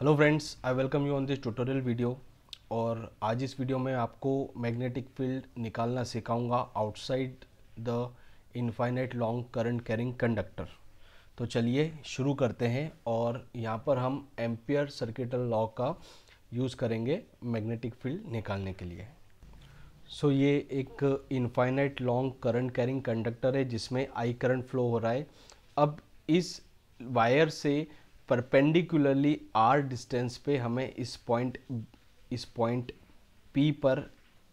Hello friends I welcome you on this tutorial video और आज इस वीडियो में आपको मैग्नेटिक फील्ड निकालना सिखाऊंगा outside the infinite long current carrying conductor तो चलिए शुरू करते हैं और यहाँ पर हम एम्पियर सर्किटल लॉ का यूज़ करेंगे मैग्नेटिक फील्ड निकालने के लिए सो so, ये एक infinite long current carrying conductor है जिसमें आई करंट फ्लो हो रहा है अब इस वायर से परपेंडिकुलरली आर डिस्टेंस पे हमें इस पॉइंट इस पॉइंट पी पर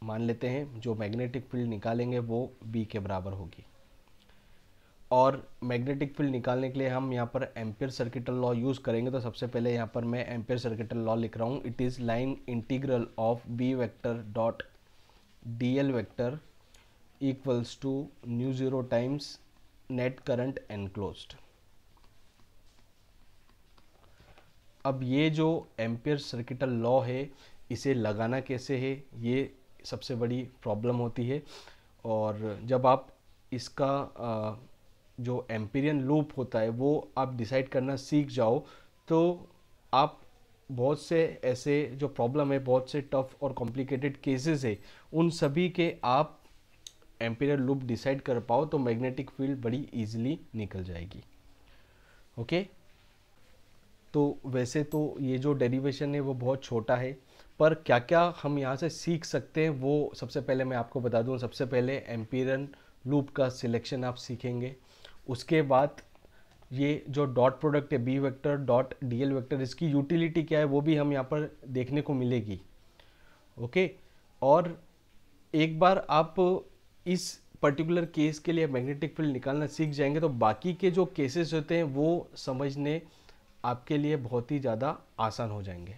मान लेते हैं जो मैग्नेटिक फील्ड निकालेंगे वो बी के बराबर होगी और मैग्नेटिक फील्ड निकालने के लिए हम यहाँ पर एम्पियर सर्किटल लॉ यूज़ करेंगे तो सबसे पहले यहाँ पर मैं एम्पियर सर्किटल लॉ लिख रहा हूँ it is line integral of B vector dot D L vector equals to mu zero times net current enclosed अब ये जो एम्पियर सर्किटल लॉ है इसे लगाना कैसे है ये सबसे बड़ी प्रॉब्लम होती है और जब आप इसका आ, जो एम्पेरियन लूप होता है वो आप डिसाइड करना सीख जाओ तो आप बहुत से ऐसे जो प्रॉब्लम है बहुत से टफ और कॉम्प्लिकेटेड केसेस है उन सभी के आप एम्पेरियल लूप डिसाइड कर पाओ तो मैग्नेटिक फील्ड बड़ी इजीली निकल जाएगी ओके okay? तो वैसे तो ये जो डेरिवेशन है वो बहुत छोटा है पर क्या क्या हम यहाँ से सीख सकते हैं वो सबसे पहले मैं आपको बता दूँ सबसे पहले एम्पीरन लूप का सिलेक्शन आप सीखेंगे उसके बाद ये जो डॉट प्रोडक्ट है B vector dot D L vector इसकी यूटिलिटी क्या है वो भी हम यहाँ पर देखने को मिलेगी ओके और एक बार आप इस पर्टिकुलर केस के लिए मैग्नेटिक फील्ड निकालना सीख जाएंगे तो बाकी के जो केसेस होते हैं वो समझने आपके लिए बहुत ही ज़्यादा आसान हो जाएंगे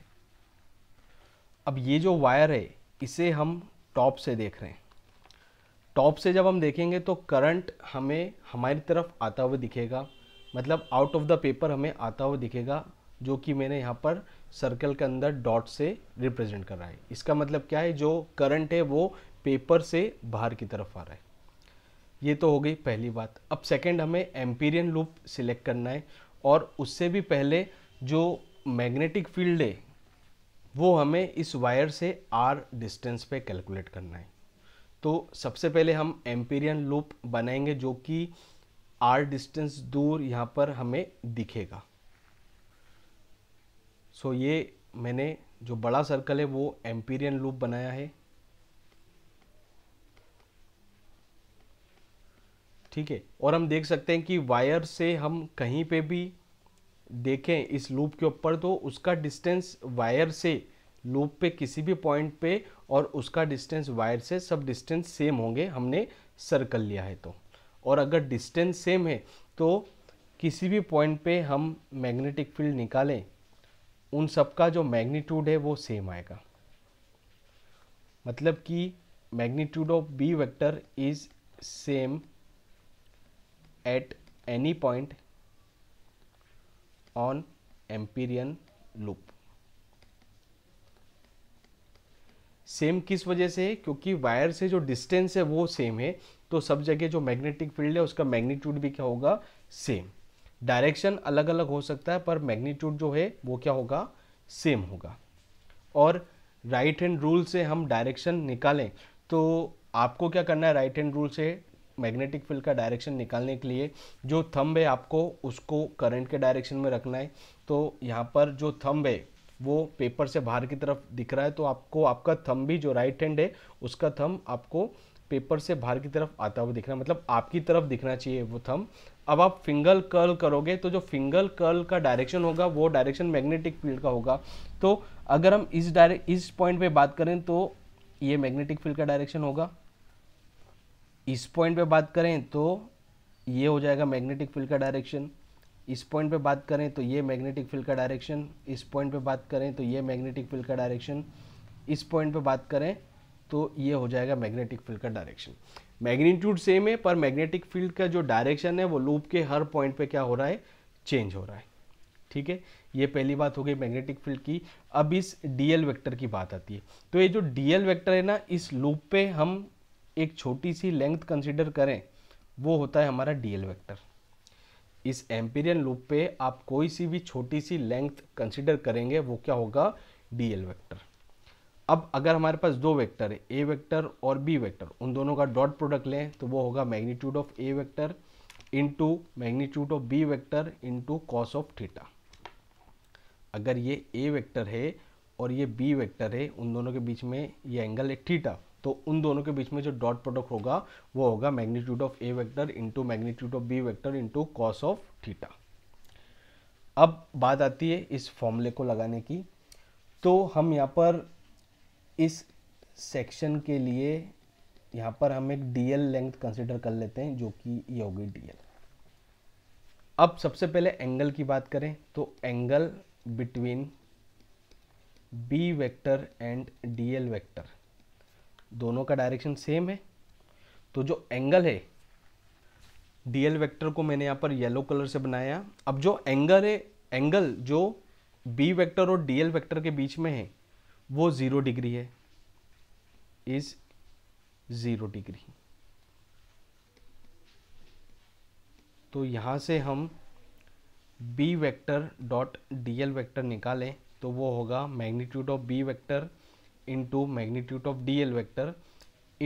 अब ये जो वायर है इसे हम टॉप से देख रहे हैं टॉप से जब हम देखेंगे तो करंट हमें हमारी तरफ आता हुआ दिखेगा मतलब आउट ऑफ द पेपर हमें आता हुआ दिखेगा जो कि मैंने यहाँ पर सर्कल के अंदर डॉट से रिप्रेजेंट कर रहा है इसका मतलब क्या है जो करंट है वो पेपर से बाहर की तरफ आ रहा है ये तो हो गई पहली बात अब सेकंड हमें एम्पीरियन लूप सिलेक्ट करना है और उससे भी पहले जो मैग्नेटिक फील्ड है वो हमें इस वायर से आर डिस्टेंस पे कैलकुलेट करना है तो सबसे पहले हम एम्पेरियन लूप बनाएंगे जो कि आर डिस्टेंस दूर यहाँ पर हमें दिखेगा सो so ये मैंने जो बड़ा सर्कल है वो एम्पीरियन लूप बनाया है ठीक है और हम देख सकते हैं कि वायर से हम कहीं पे भी देखें इस लूप के ऊपर तो उसका डिस्टेंस वायर से लूप पे किसी भी पॉइंट पे और उसका डिस्टेंस वायर से सब डिस्टेंस सेम होंगे हमने सर्कल लिया है तो और अगर डिस्टेंस सेम है तो किसी भी पॉइंट पे हम मैग्नेटिक फील्ड निकालें उन सब का जो मैग्नीट्यूड है वो सेम आएगा मतलब कि magnitude of B vector is same at any point on Amperian loop same किस वजह से क्योंकि वायर से जो डिस्टेंस है वो सेम है तो सब जगह जो मैग्नेटिक फील्ड है उसका मैग्नीट्यूड भी क्या होगा सेम डायरेक्शन अलग अलग हो सकता है पर मैग्नीट्यूड जो है वो क्या होगा सेम होगा और राइट हैंड रूल से हम डायरेक्शन निकालें तो आपको क्या करना है राइट हैंड रूल से मैग्नेटिक फील्ड का डायरेक्शन निकालने के लिए जो थंब है आपको उसको करंट के डायरेक्शन में रखना है तो यहाँ पर जो थंब है वो पेपर से बाहर की तरफ दिख रहा है तो आपको आपका थम भी जो राइट हैंड है उसका थम आपको पेपर से बाहर की तरफ आता हुआ दिखना मतलब आपकी तरफ दिखना चाहिए वो थम अब आप फिंगर कर्ल करोगे तो जो फिंगर कर्ल का डायरेक्शन होगा वो डायरेक्शन मैग्नेटिक फील्ड का होगा तो अगर हम इस डायरे इस पॉइंट पे बात करें तो ये मैग्नेटिक फील्ड का डायरेक्शन होगा इस पॉइंट पे बात करें तो ये हो जाएगा मैग्नेटिक फील्ड का डायरेक्शन इस पॉइंट पे बात करें तो ये मैग्नेटिक फील्ड का डायरेक्शन इस पॉइंट पे बात करें तो ये मैग्नेटिक फील्ड का डायरेक्शन इस पॉइंट पे बात करें तो ये हो जाएगा मैग्नेटिक फील्ड का डायरेक्शन मैग्नीट्यूड सेम है पर मैग्नेटिक फील्ड का जो डायरेक्शन है वो लूप के हर पॉइंट पे क्या हो रहा है चेंज हो रहा है ठीक है ये पहली बात हो गई मैग्नेटिक फील्ड की अब इस डीएल वेक्टर की बात आती है तो ये जो डीएल वेक्टर है ना इस लूप पे हम एक छोटी सी लेंथ कंसिडर करें वो होता है हमारा डीएल वेक्टर इस एम्पीरियन लूप पे आप कोई सी भी छोटी सी लेंथ कंसिडर करेंगे वो क्या होगा डीएल वेक्टर अब अगर हमारे पास दो वेक्टर है ए वेक्टर और बी वेक्टर उन दोनों का डॉट प्रोडक्ट लें तो वो होगा magnitude of A vector into magnitude of B vector into cos of theta अगर ये ए वैक्टर है और ये बी वेक्टर है उन दोनों के बीच में ये एंगल है थीटा तो उन दोनों के बीच में जो डॉट प्रोडक्ट होगा वो होगा magnitude of A vector into magnitude of B vector into cos of theta अब बात आती है इस फॉर्मूले को लगाने की तो हम यहाँ पर इस सेक्शन के लिए यहाँ पर हम एक डी एल लेंथ कंसिडर कर लेते हैं जो कि ये होगी डी एल अब सबसे पहले एंगल की बात करें तो angle between B vector and D L vector दोनों का डायरेक्शन सेम है तो जो एंगल है डीएल वेक्टर को मैंने यहाँ पर येलो कलर से बनाया अब जो एंगल है एंगल जो बी वेक्टर और डीएल वेक्टर के बीच में है वो ज़ीरो डिग्री है इज़ ज़ीरो डिग्री तो यहाँ से हम B vector dot D L vector निकालें तो वो होगा magnitude of B vector into of D L vector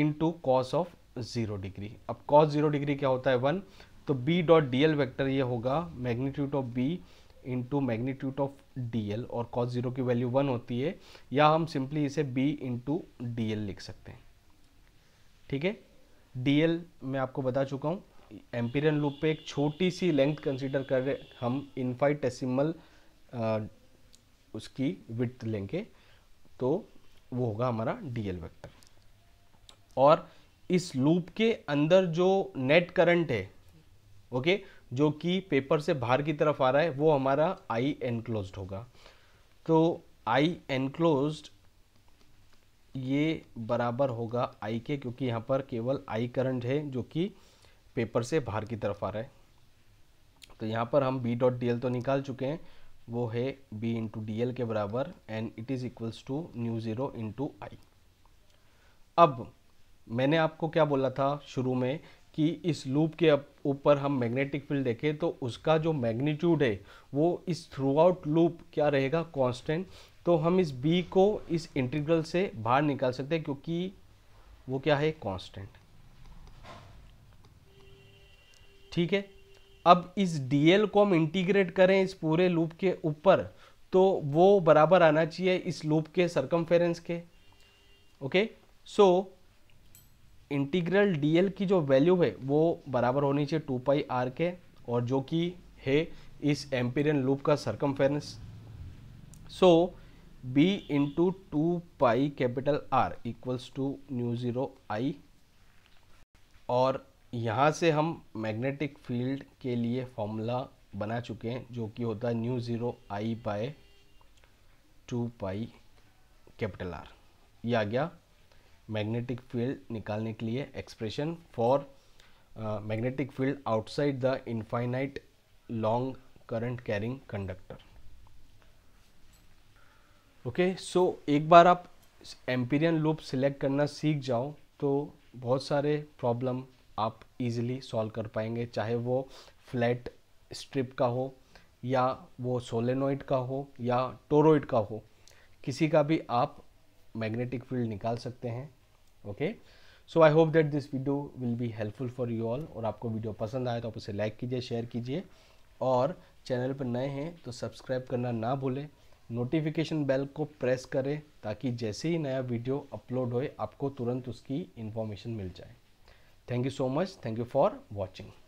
into cos of zero degree अब कॉस जीरो डिग्री क्या होता है वन तो B dot D L vector ये होगा magnitude of B into magnitude of D L और cos zero की value one होती है या हम सिंपली इसे बी इंटू डी लिख सकते हैं ठीक है डी मैं आपको बता चुका हूँ एम्पीरियन लूप पे एक छोटी सी लेंथ कंसिडर कर रहे हम इनफाइटेसिमल उसकी विथ लेंगे तो वो होगा हमारा डी एल वैक्टर और इस लूप के अंदर जो नेट करंट है ओके जो कि पेपर से बाहर की तरफ आ रहा है वो हमारा आई एनक्लोज होगा तो आई एनक्लोज ये बराबर होगा आई के क्योंकि यहाँ पर केवल आई करंट है जो कि पेपर से बाहर की तरफ आ रहा है तो यहाँ पर हम बी डॉट डी एल तो निकाल चुके हैं वो है b इंटू डी के बराबर and it is equals to mu zero into I अब मैंने आपको क्या बोला था शुरू में कि इस लूप के ऊपर हम मैग्नेटिक फील्ड देखें तो उसका जो मैग्नीट्यूड है वो इस थ्रू आउट लूप क्या रहेगा कांस्टेंट तो हम इस b को इस इंटीग्रल से बाहर निकाल सकते हैं क्योंकि वो क्या है कांस्टेंट ठीक है अब इस डीएल को हम इंटीग्रेट करें इस पूरे लूप के ऊपर तो वो बराबर आना चाहिए इस लूप के सरकमफेरेंस के ओके सो इंटीग्रल डीएल की जो वैल्यू है वो बराबर होनी चाहिए टू पाई आर के और जो कि है इस एम्पेरियन लूप का circumference so B into two pi capital R equals to mu zero I और यहाँ से हम मैग्नेटिक फील्ड के लिए फॉर्मूला बना चुके हैं जो कि होता है mu zero I by two pi capital R ये आ गया मैग्नेटिक फील्ड निकालने के लिए expression for magnetic field outside the infinite long current carrying conductor okay so एक बार आप एम्पीरियन लूप सिलेक्ट करना सीख जाओ तो बहुत सारे प्रॉब्लम आप इजीली सॉल्व कर पाएंगे चाहे वो फ्लैट स्ट्रिप का हो या वो सोलेनोइड का हो या टोरोइड का हो किसी का भी आप मैग्नेटिक फील्ड निकाल सकते हैं okay so I hope that this video will be helpful for you all और आपको वीडियो पसंद आए तो आप उसे लाइक कीजिए शेयर कीजिए और चैनल पर नए हैं तो सब्सक्राइब करना ना भूलें नोटिफिकेशन बेल को प्रेस करें ताकि जैसे ही नया वीडियो अपलोड होए आपको तुरंत उसकी इन्फॉर्मेशन मिल जाए Thank you so much. Thank you for watching.